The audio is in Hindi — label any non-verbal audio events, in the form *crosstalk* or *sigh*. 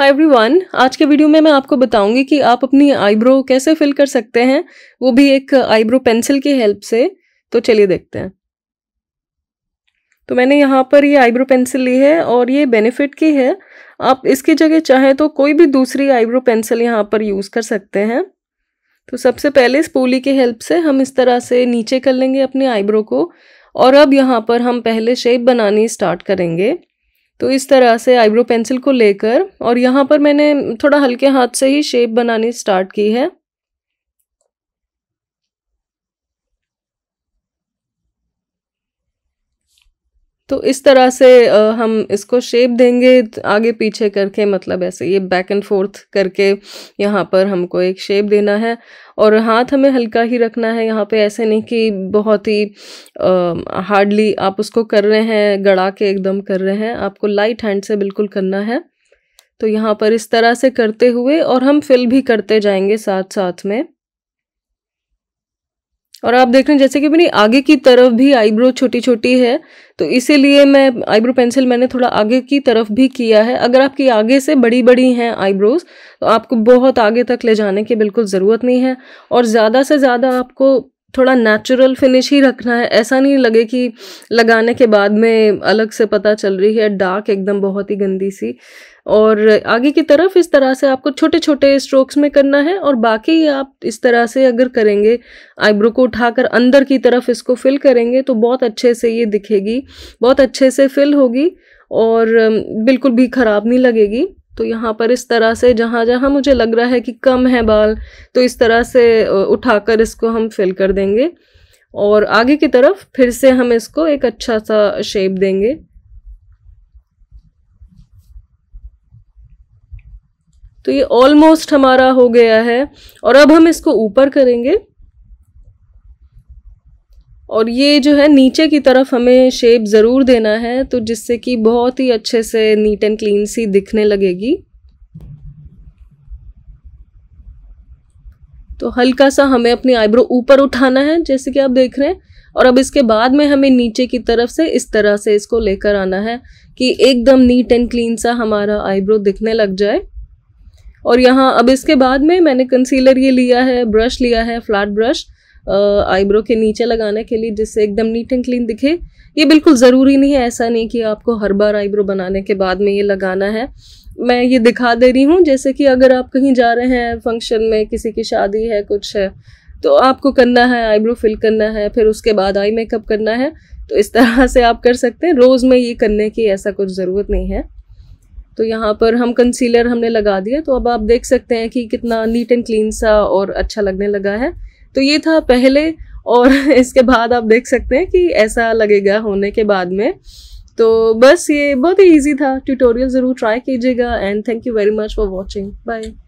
हाय एवरीवन आज के वीडियो में मैं आपको बताऊंगी कि आप अपनी आईब्रो कैसे फिल कर सकते हैं वो भी एक आईब्रो पेंसिल की हेल्प से तो चलिए देखते हैं तो मैंने यहाँ पर ये आईब्रो पेंसिल ली है और ये बेनिफिट की है आप इसकी जगह चाहें तो कोई भी दूसरी आईब्रो पेंसिल यहाँ पर यूज़ कर सकते हैं तो सबसे पहले इस पोली की हेल्प से हम इस तरह से नीचे कर लेंगे अपने आईब्रो को और अब यहाँ पर हम पहले शेप बनानी स्टार्ट करेंगे तो इस तरह से आईब्रो पेंसिल को लेकर और यहाँ पर मैंने थोड़ा हल्के हाथ से ही शेप बनानी स्टार्ट की है तो इस तरह से हम इसको शेप देंगे आगे पीछे करके मतलब ऐसे ये बैक एंड फोर्थ करके यहाँ पर हमको एक शेप देना है और हाथ हमें हल्का ही रखना है यहाँ पे ऐसे नहीं कि बहुत ही हार्डली आप उसको कर रहे हैं गड़ा के एकदम कर रहे हैं आपको लाइट हैंड से बिल्कुल करना है तो यहाँ पर इस तरह से करते हुए और हम फिल भी करते जाएंगे साथ साथ में और आप देख रहे हैं जैसे कि मेरी आगे की तरफ भी आईब्रो छोटी छोटी है तो इसीलिए मैं आईब्रो पेंसिल मैंने थोड़ा आगे की तरफ भी किया है अगर आपकी आगे से बड़ी बड़ी हैं आईब्रोज तो आपको बहुत आगे तक ले जाने की बिल्कुल ज़रूरत नहीं है और ज़्यादा से ज़्यादा आपको थोड़ा नेचुरल फिनिश ही रखना है ऐसा नहीं लगे कि लगाने के बाद में अलग से पता चल रही है डार्क एकदम बहुत ही गंदी सी और आगे की तरफ इस तरह से आपको छोटे छोटे स्ट्रोक्स में करना है और बाकी आप इस तरह से अगर करेंगे आईब्रो को उठाकर अंदर की तरफ इसको फिल करेंगे तो बहुत अच्छे से ये दिखेगी बहुत अच्छे से फिल होगी और बिल्कुल भी ख़राब नहीं लगेगी तो यहाँ पर इस तरह से जहाँ जहाँ मुझे लग रहा है कि कम है बाल तो इस तरह से उठाकर इसको हम फिल कर देंगे और आगे की तरफ फिर से हम इसको एक अच्छा सा शेप देंगे तो ये ऑलमोस्ट हमारा हो गया है और अब हम इसको ऊपर करेंगे और ये जो है नीचे की तरफ हमें शेप ज़रूर देना है तो जिससे कि बहुत ही अच्छे से नीट एंड क्लीन सी दिखने लगेगी तो हल्का सा हमें अपनी आईब्रो ऊपर उठाना है जैसे कि आप देख रहे हैं और अब इसके बाद में हमें नीचे की तरफ से इस तरह से इसको लेकर आना है कि एकदम नीट एंड क्लीन सा हमारा आईब्रो दिखने लग जाए और यहाँ अब इसके बाद में मैंने कंसीलर ये लिया है ब्रश लिया है फ्लैट ब्रश आईब्रो के नीचे लगाने के लिए जिससे एकदम नीट एंड क्लीन दिखे ये बिल्कुल ज़रूरी नहीं है ऐसा नहीं कि आपको हर बार आईब्रो बनाने के बाद में ये लगाना है मैं ये दिखा दे रही हूँ जैसे कि अगर आप कहीं जा रहे हैं फंक्शन में किसी की शादी है कुछ है तो आपको करना है आईब्रो फिल करना है फिर उसके बाद आई मेकअप करना है तो इस तरह से आप कर सकते हैं रोज़ में ये करने की ऐसा कुछ ज़रूरत नहीं है तो यहाँ पर हम कंसीलर हमने लगा दिया तो अब आप देख सकते हैं कि कितना नीट एंड क्लीन सा और अच्छा लगने लगा है तो ये था पहले और *laughs* इसके बाद आप देख सकते हैं कि ऐसा लगेगा होने के बाद में तो बस ये बहुत ही ईजी था ट्यूटोरियल ज़रूर ट्राई कीजिएगा and thank you very much for watching bye